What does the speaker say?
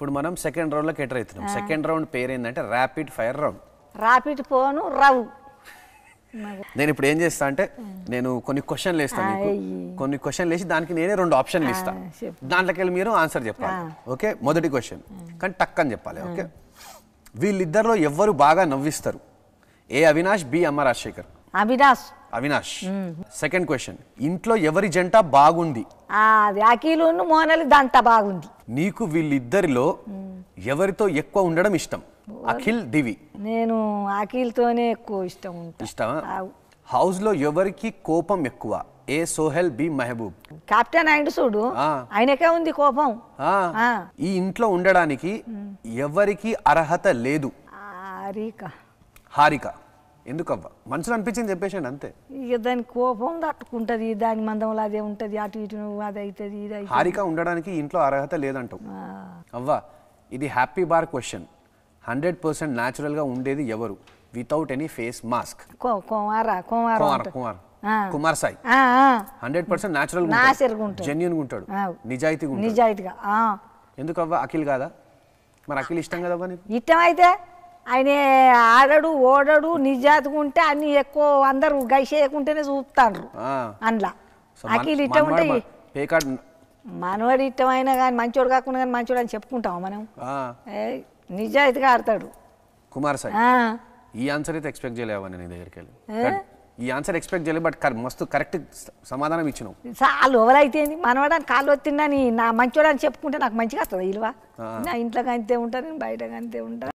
ఇప్పుడు మనం సెకండ్ రౌండ్లోకి ఎంటర్ అవుతున్నాం సెకండ్ రౌండ్ పేరు ఏంటంటే rapid fire round rapid phone round నేను ఇప్పుడు ఏం చేస్తా అంటే నేను కొన్ని క్వశ్చన్లు వేస్తాను కొన్ని క్వశ్చన్లు వేసి దానికి నేనే రెండు ఆప్షన్లు ఇస్తాను దాంట్లోకెళ్ళి మీరు ఆన్సర్ చెప్పాలి ఓకే మొదటి క్వశ్చన్ కానీ టక్ అని చెప్పాలి ఓకే వీళ్ళిద్దరిలో ఎవ్వరు బాగా నవ్విస్తారు ఏ అవినాష్ బి అమ్మ రాజశేఖర్ అవినాష్ అవినాష్ సెకండ్ క్వశ్చన్ ఇంట్లో ఎవరి జంట బాగుంది మోనలి అఖిలు బాగుంది నీకు వీళ్ళిద్దరిలో ఎవరితో ఎక్కువ ఉండడం ఇష్టం అఖిల్ దివి నేను అఖిల్తోనే ఎక్కువ ఇష్టం హౌస్ హౌస్లో ఎవరికి కోపం ఎక్కువ A Sohel B Mahaboob captain ఆయన చూడు ఆయనకే ఉంది కోపం ఈ ఇంట్లో ఉండడానికి ఎవరికి అర్హత లేదు హారిక హారిక ఎందుకవ్వ మనసులో అనిపించింది చెప్పేసాడు అంతే ఇక దాని కోపం తట్టుకుంటది దాని మందంలో అదే ఉంటది అటు ఇటు అది అవుతుంది ఇది అవుతుంది హారిక ఉండడానికి ఇంట్లో అర్హత లేదంటావు అవ్వ ఇది happy bar question hundred percent గా ఉండేది ఎవరు without any face mask Kumar Kumar Sai hundred percent natural genuine ఉంటాడు నిజాయితీగా నిజాయితీగా ఎందుకవ్వ అఖిల్ కాదా మరి అఖిల్ ఇష్టం కదా ఇష్టం అయితే ఆయన ఆడడు ఓడడు నిజాతిగా ఉంటే అన్ని ఎక్కువ అందరూ గైసేయకుంటేనే చూపుతాండ్రు అందులో అఖిల్ ఇట్ట ఉంటే మనవాడు ఇట్టమైనా కానీ మంచోడు కాకుండా కానీ మంచోడు అని చెప్పుకుంటాం మనం నిజాయితీగా ఆడతాడు కుమార్ సార్ ఈ ఆన్సర్ అయితే ఎక్స్పెక్ట్ చేయలేవా నేను దగ్గరికి వెళ్ళి ఈ ఆన్సర్ ఎక్స్పెక్ట్ చేయలేదు బట్ మస్తు కరెక్ట్ సమాధానం ఇచ్చినావు చాలు ఎవరైతే మనవాడని కాళ్ళు వచ్చిందని నా అని చెప్పుకుంటే నాకు మంచిగా వస్తుంది ఇల్వా నా ఇంట్లో అంతే ఉంటాను బయట అంతే ఉంటాను